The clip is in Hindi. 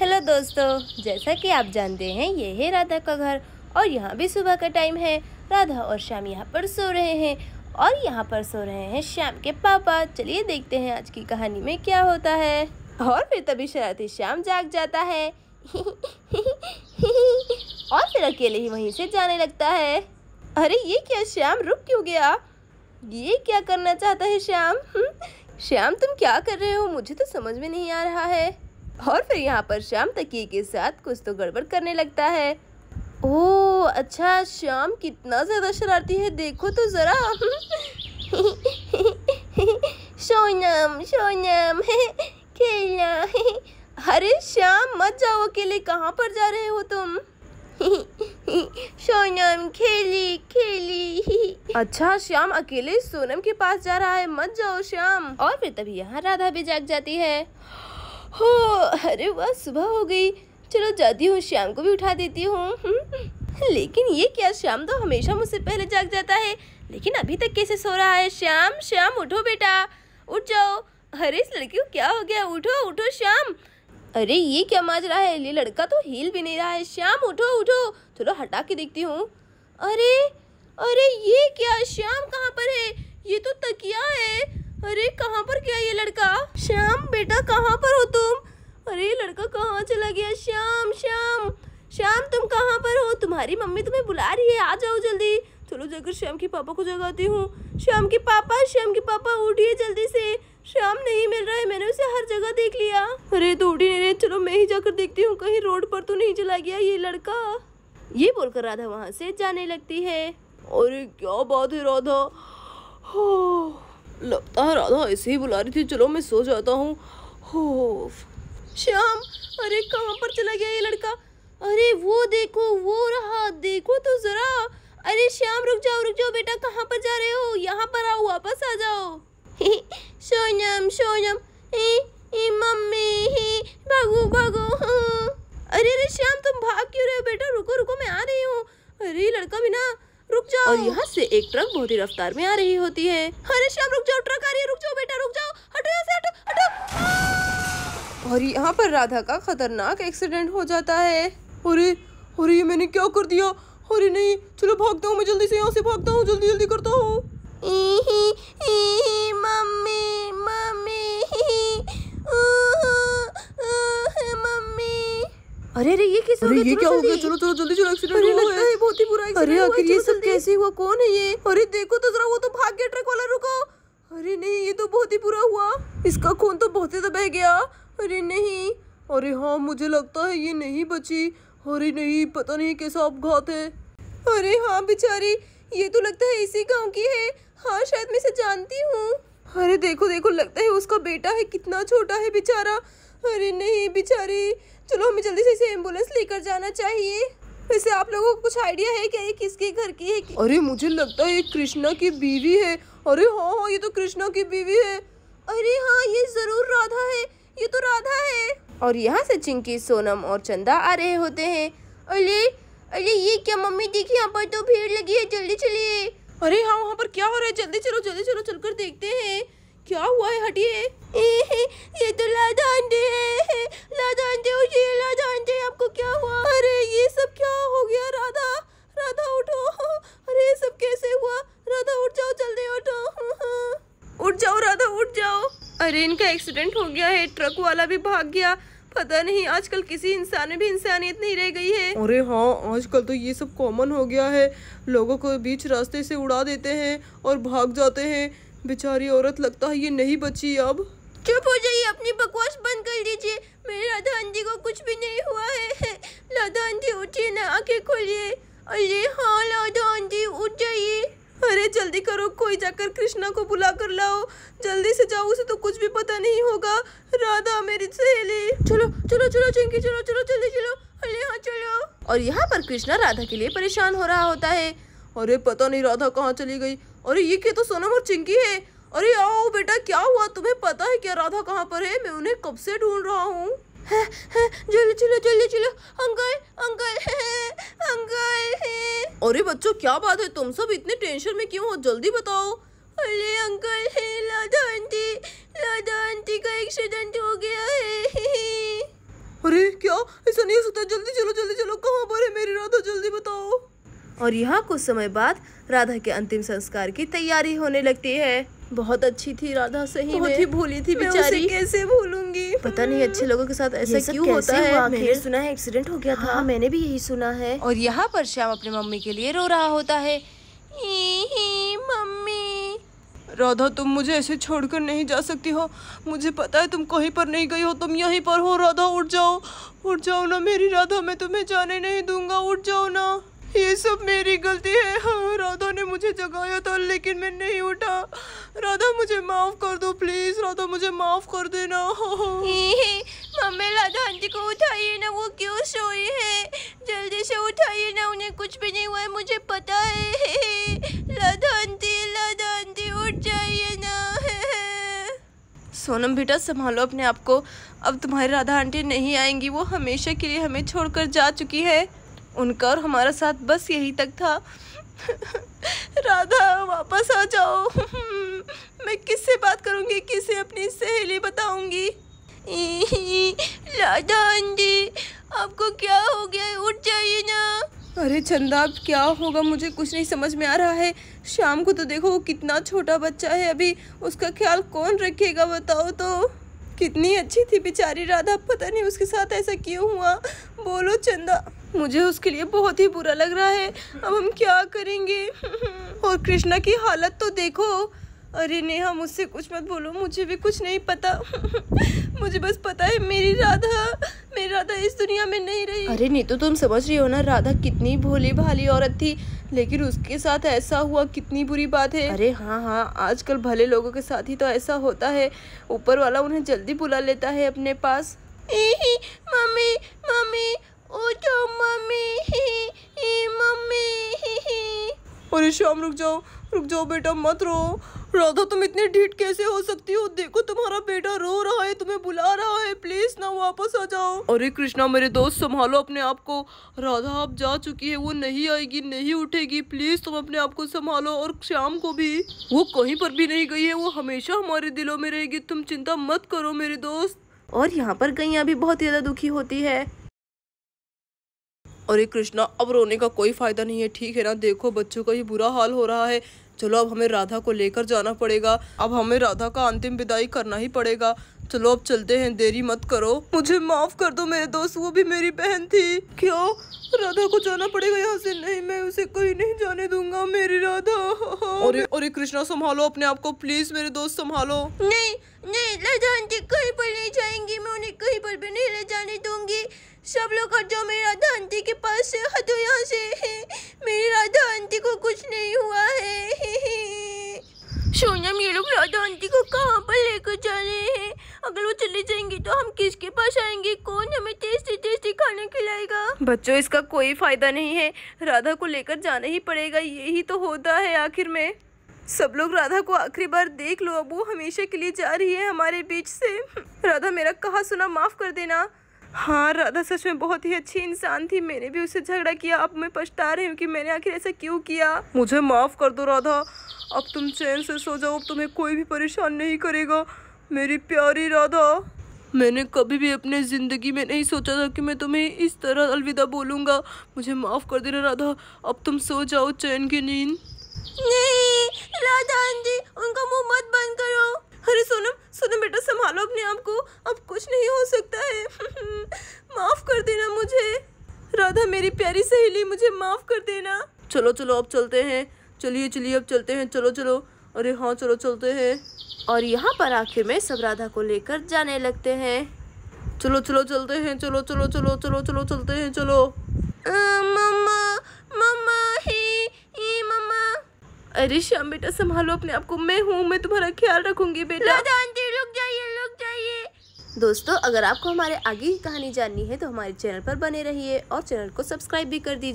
हेलो दोस्तों जैसा कि आप जानते हैं ये है राधा का घर और यहाँ भी सुबह का टाइम है राधा और श्याम यहाँ पर सो रहे हैं और यहाँ पर सो रहे हैं श्याम के पापा चलिए देखते हैं आज की कहानी में क्या होता है और फिर तभी शरारती श्याम जाग जाता है और फिर अकेले ही वहीं से जाने लगता है अरे ये क्या श्याम रुक क्यों गया ये क्या करना चाहता है श्याम हम्म, श्याम तुम क्या कर रहे हो मुझे तो समझ में नहीं आ रहा है और फिर यहाँ पर श्याम तकिए के साथ कुछ तो गड़बड़ करने लगता है ओ अच्छा श्याम कितना ज़्यादा शरारती है देखो तो ज़रा सोनम सोनम खेलना अरे श्याम मत जाओ अकेले कहाँ पर जा रहे हो तुम सोनम खेली खेली अच्छा श्याम अकेले सोनम के पास जा रहा है मत जाओ श्याम और फिर तभी यहाँ राधा भी जाग जाती है हो अरे वाह सुबह हो गई चलो जाती हूँ श्याम को भी उठा देती हूँ लेकिन ये क्या श्याम तो हमेशा मुझसे पहले जाग जाता है लेकिन अभी तक कैसे सो रहा है श्याम श्याम उठो बेटा उठ जाओ अरे इस लड़की को क्या हो गया उठो उठो श्याम अरे ये क्या माज रहा है ये लड़का तो हिल भी नहीं रहा है श्याम उठो उठो चलो हटा के देखती हूँ अरे अरे ये क्या श्याम कहाँ पर है ये तो तकिया है अरे कहाँ पर गया ये लड़का श्याम बेटा कहाँ पर हो तुम अरे लड़का कहाँ चला गया श्याम श्याम श्याम तुम कहाँ पर हो तुम्हारी मम्मी तुम्हें बुला रही है आ जाओ जल्दी चलो जाकर श्याम के पापा को जगाती हूँ श्याम के पापा श्याम के पापा उठिए जल्दी से श्याम नहीं मिल रहा है मैंने उसे हर जगह देख लिया अरे तो उठी नहीं रहे चलो मैं ही जाकर देखती हूँ कहीं रोड पर तो नहीं चला गया ये लड़का ये बोलकर राधा वहाँ से जाने लगती है अरे क्या बात है राधा हो हाँ। लगता है राधा ऐसे ही बुला रही थी चलो मैं सो जाता हूँ हो श्याम अरे कहाँ पर चला गया ये लड़का अरे वो देखो वो रहा देखो तो जरा अरे श्याम रुक जाओ रुक जाओ बेटा कहाँ पर जा रहे हो यहाँ पर आओ वापस आ जाओ सोनम सोनम मम्मी भागो भागो हम्म। अरे अरे श्याम तुम भाग क्यों रहे हो बेटा रुको रुको मैं आ रही हूँ अरे लड़का भी ना रुक जाओ और यहाँ से एक ट्रक बहुत ही रफ्तार में आ रही होती है अरे श्याम रुक जाओ ट्रक आ रही है रुक जाओ बेटा रुक जाओ हटो यहाँ से हटो हटो और यहाँ पर राधा का खतरनाक एक्सीडेंट हो जाता है अरे अरे मैंने क्या कर दिया अरे नहीं चलो भागता हूँ मैं जल्दी से यहाँ से भागता हूँ जल्दी जल्दी करता हूँ मम्मी मम्मी अरे अरे ये किस अरे ये क्या हो गया चलो चलो जल्दी चलो एक्सीडेंट अरे है बहुत ही बुरा अरे आखिर ये सब कैसे हुआ कौन है ये अरे देखो तो जरा वो तो भाग गया ट्रक वाला रुको अरे नहीं ये तो बहुत ही बुरा हुआ इसका खून तो बहुत ही बह गया अरे नहीं अरे हाँ मुझे लगता है ये नहीं बची अरे नहीं पता नहीं कैसा अपघात है अरे हाँ बेचारी ये तो लगता है इसी गांव की है हाँ शायद मैं इसे जानती हूँ अरे देखो देखो लगता है उसका बेटा है कितना छोटा है बेचारा अरे नहीं बेचारी चलो हमें जल्दी से इसे एम्बुलेंस लेकर जाना चाहिए वैसे आप लोगों को कुछ आइडिया है क्या ये किसके घर की है अरे मुझे लगता है ये कृष्णा की बीवी है अरे हाँ हाँ ये तो कृष्णा की बीवी है अरे हाँ ये जरूर राधा है ये तो राधा है और यहाँ से चिंकी सोनम और चंदा आ रहे होते हैं अरे अरे ये क्या मम्मी देखिए यहाँ पर तो भीड़ लगी है जल्दी चलिए अरे हाँ वहाँ पर क्या हो रहा है जल्दी चलो जल्दी चलो चलकर देखते हैं क्या हुआ है हटिए ये तो लादा है लादा उठिए आपको क्या हुआ अरे ये सब क्या हो गया राधा राधा उठो अरे ये सब कैसे हुआ राधा उठ जाओ जल्दी उठो उठ जाओ राधा उठ जाओ अरे इनका एक्सीडेंट हो गया है ट्रक वाला भी भाग गया पता नहीं आजकल किसी इंसान में भी इंसानियत नहीं रह गई है अरे हाँ आजकल तो ये सब कॉमन हो गया है लोगों को बीच रास्ते से उड़ा देते हैं और भाग जाते हैं बेचारी औरत लगता है ये नहीं बची अब चुप हो जाइए अपनी बकवास बंद कर दीजिए मेरे राधा आंटी को कुछ भी नहीं हुआ है राधा आंटी उठिए ना आंखें खोलिए अरे हाँ राधा आंटी उठ जाइए अरे जल्दी करो कोई जाकर कृष्णा को बुला कर लाओ जल्दी से जाओ उसे तो कुछ भी पता नहीं होगा राधा मेरी सहेली चलो चलो चलो चिंकी चलो चलो जल्दी चलो अरे हाँ चलो और यहाँ पर कृष्णा राधा के लिए परेशान हो रहा होता है अरे पता नहीं राधा कहाँ चली गई अरे ये क्या तो सोनम और चिंकी है अरे आओ बेटा क्या हुआ तुम्हें पता है क्या राधा कहाँ पर है मैं उन्हें कब से ढूंढ रहा हूँ जल्दी चलो जल्दी चलो अंकल अंकल अंकल अरे बच्चों क्या बात है तुम सब इतने टेंशन में क्यों हो जल्दी बताओ अरे अंकल लादा आंटी लादा आंटी का एक्सीडेंट हो गया है अरे क्या ऐसा नहीं हो सकता जल्दी चलो जल्दी चलो कहाँ पर है मेरी राधा जल्दी बताओ और यहाँ कुछ समय बाद राधा के अंतिम संस्कार की तैयारी होने लगती है बहुत अच्छी थी राधा सही बहुत ही भूली थी बेचारी कैसे भूलूंगी पता नहीं अच्छे लोगों के साथ ऐसा क्यों होता है मैंने सुना है एक्सीडेंट हो गया हाँ। था मैंने भी यही सुना है और यहाँ पर श्याम अपने मम्मी के लिए रो रहा होता है मम्मी राधा तुम मुझे ऐसे छोड़कर नहीं जा सकती हो मुझे पता है तुम कहीं पर नहीं गई हो तुम यहीं पर हो राधा उठ जाओ उठ जाओ ना मेरी राधा मैं तुम्हें जाने नहीं दूंगा उठ जाओ ना ये सब मेरी गलती है हाँ, राधा ने मुझे जगाया था लेकिन मैं नहीं उठा राधा मुझे माफ कर दो प्लीज राधा मुझे माफ कर देना हाँ, हाँ। मम्मी राधा आंटी को उठाइए ना वो क्यों सोई है जल्दी से उठाइए ना उन्हें कुछ भी नहीं हुआ है मुझे पता है राधा आंटी राधा आंटी उठ जाइए ना सोनम बेटा संभालो अपने आप को अब तुम्हारी राधा आंटी नहीं आएंगी वो हमेशा के लिए हमें छोड़कर जा चुकी है उनका और हमारा साथ बस यही तक था राधा वापस आ जाओ मैं किससे बात करूंगी किसे अपनी सहेली बताऊंगी राधा जी आपको क्या हो गया उठ जाइए ना अरे चंदा अब क्या होगा मुझे कुछ नहीं समझ में आ रहा है शाम को तो देखो वो कितना छोटा बच्चा है अभी उसका ख्याल कौन रखेगा बताओ तो कितनी अच्छी थी बेचारी राधा पता नहीं उसके साथ ऐसा क्यों हुआ बोलो चंदा मुझे उसके लिए बहुत ही बुरा लग रहा है अब हम क्या करेंगे और कृष्णा की हालत तो देखो अरे नेहा मुझसे कुछ मत बोलो मुझे भी कुछ नहीं पता मुझे बस पता है मेरी राधा मेरी राधा इस दुनिया में नहीं रही अरे नहीं तो तुम समझ रही हो ना राधा कितनी भोली भाली औरत थी लेकिन उसके साथ ऐसा हुआ कितनी बुरी बात है अरे हाँ हाँ आजकल भले लोगों के साथ ही तो ऐसा होता है ऊपर वाला उन्हें जल्दी बुला लेता है अपने पास मम्मी मम्मी उठो मम्मी मम्मी अरे श्याम रुक जाओ रुक जाओ बेटा मत रो राधा तुम इतनी ढीठ कैसे हो सकती हो देखो तुम्हारा बेटा रो रहा है तुम्हें बुला रहा है प्लीज ना वापस आ जाओ अरे कृष्णा मेरे दोस्त संभालो अपने आप को राधा आप जा चुकी है वो नहीं आएगी नहीं उठेगी प्लीज तुम अपने आप को संभालो और श्याम को भी वो कहीं पर भी नहीं गई है वो हमेशा हमारे दिलों में रहेगी तुम चिंता मत करो मेरे दोस्त और यहाँ पर गैया भी बहुत ज्यादा दुखी होती है अरे कृष्णा अब रोने का कोई फ़ायदा नहीं है ठीक है ना देखो बच्चों का ये बुरा हाल हो रहा है चलो अब हमें राधा को लेकर जाना पड़ेगा अब हमें राधा का अंतिम विदाई करना ही पड़ेगा चलो अब चलते हैं देरी मत करो मुझे माफ कर दो मेरे दोस्त वो भी मेरी बहन थी क्यों राधा को जाना पड़ेगा यहाँ से नहीं मैं उसे कहीं नहीं जाने दूंगा मेरी राधा अरे अरे कृष्णा संभालो अपने आप को प्लीज मेरे दोस्त संभालो नहीं नहीं राधा कहीं पर नहीं जाएंगी मैं उन्हें कहीं पर भी नहीं ले जाने दूंगी सब लोग हट जाओ मेरी राधा आंटी के पास से हटो यहाँ से मेरी राधा आंटी को कुछ नहीं हुआ है सोनम ये लोग राधा आंटी को कहाँ पर लेकर जा रहे हैं अगर वो चले जाएंगे तो हम किसके पास आएंगे कौन हमें टेस्टी टेस्टी खाना खिलाएगा बच्चों इसका कोई फायदा नहीं है राधा को लेकर जाना ही पड़ेगा यही तो होता है आखिर में सब लोग राधा को आखिरी बार देख लो अब वो हमेशा के लिए जा रही है हमारे बीच से राधा मेरा कहा सुना माफ कर देना हाँ राधा सच में बहुत ही अच्छी इंसान थी मैंने भी उससे झगड़ा किया अब मैं पछता रही हूँ कि मैंने आखिर ऐसा क्यों किया मुझे माफ़ कर दो राधा अब तुम चैन से सो जाओ अब तुम्हें कोई भी परेशान नहीं करेगा मेरी प्यारी राधा मैंने कभी भी अपने ज़िंदगी में नहीं सोचा था कि मैं तुम्हें इस तरह अलविदा बोलूँगा मुझे माफ़ कर देना राधा अब तुम सो जाओ चैन की नींद नहीं राधा जी उनका मुंह मत बंद करो अरे सोनम सोनम बेटा संभालो अपने आप को अब कुछ नहीं हो सकता है माफ़ कर देना मुझे राधा मेरी प्यारी सहेली मुझे माफ़ कर देना चलो चलो अब चलते हैं चलिए चलिए अब चलते हैं चलो चलो अरे हाँ चलो चलते हैं और यहाँ पर आखिर में सब राधा को लेकर जाने लगते हैं चलो चलो चलते हैं चलो चलो चलो चलो चलो चलते हैं चलो मम्मा अरे श्याम बेटा संभालो अपने आप को मैं हूँ मैं तुम्हारा ख्याल रखूंगी बेटा आंटी रुक जाइए रुक जाइए दोस्तों अगर आपको हमारे आगे की कहानी जाननी है तो हमारे चैनल पर बने रहिए और चैनल को सब्सक्राइब भी कर दीजिए